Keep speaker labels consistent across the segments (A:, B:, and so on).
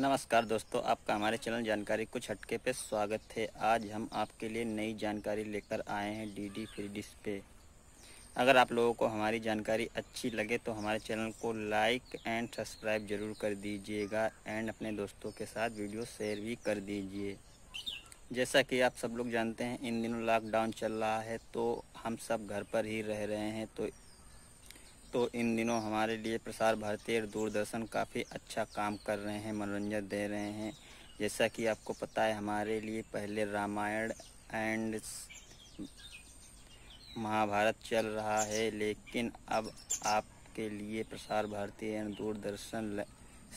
A: नमस्कार दोस्तों आपका हमारे चैनल जानकारी कुछ हटके पे स्वागत है आज हम आपके लिए नई जानकारी लेकर आए हैं डी डी फ्री डिश पे अगर आप लोगों को हमारी जानकारी अच्छी लगे तो हमारे चैनल को लाइक एंड सब्सक्राइब जरूर कर दीजिएगा एंड अपने दोस्तों के साथ वीडियो शेयर भी कर दीजिए जैसा कि आप सब लोग जानते हैं इन दिनों लॉकडाउन चल रहा है तो हम सब घर पर ही रह रहे हैं तो तो इन दिनों हमारे लिए प्रसार भारती और दूरदर्शन काफ़ी अच्छा काम कर रहे हैं मनोरंजन दे रहे हैं जैसा कि आपको पता है हमारे लिए पहले रामायण एंड महाभारत चल रहा है लेकिन अब आपके लिए प्रसार भारती एंड दूरदर्शन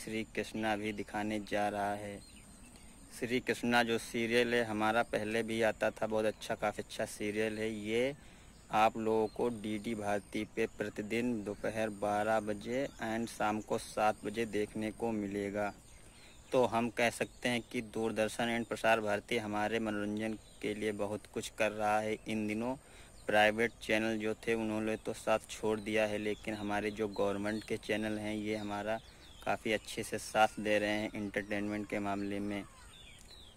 A: श्री कृष्णा भी दिखाने जा रहा है श्री कृष्णा जो सीरियल है हमारा पहले भी आता था बहुत अच्छा काफ़ी अच्छा सीरियल है ये आप लोगों को डीडी भारती पे प्रतिदिन दोपहर 12 बजे एंड शाम को 7 बजे देखने को मिलेगा तो हम कह सकते हैं कि दूरदर्शन एंड प्रसार भारती हमारे मनोरंजन के लिए बहुत कुछ कर रहा है इन दिनों प्राइवेट चैनल जो थे उन्होंने तो साथ छोड़ दिया है लेकिन हमारे जो गवर्नमेंट के चैनल हैं ये हमारा काफ़ी अच्छे से साथ दे रहे हैं इंटरटेनमेंट के मामले में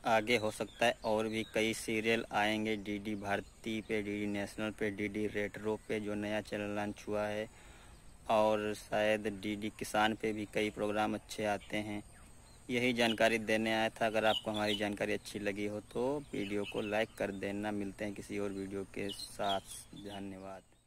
A: आगे हो सकता है और भी कई सीरियल आएंगे डीडी भारती पे डीडी नेशनल पे डीडी रेट्रो पे जो नया चैनल लॉन्च हुआ है और शायद डीडी किसान पे भी कई प्रोग्राम अच्छे आते हैं यही जानकारी देने आया था अगर आपको हमारी जानकारी अच्छी लगी हो तो वीडियो को लाइक कर देना मिलते हैं किसी और वीडियो के साथ धन्यवाद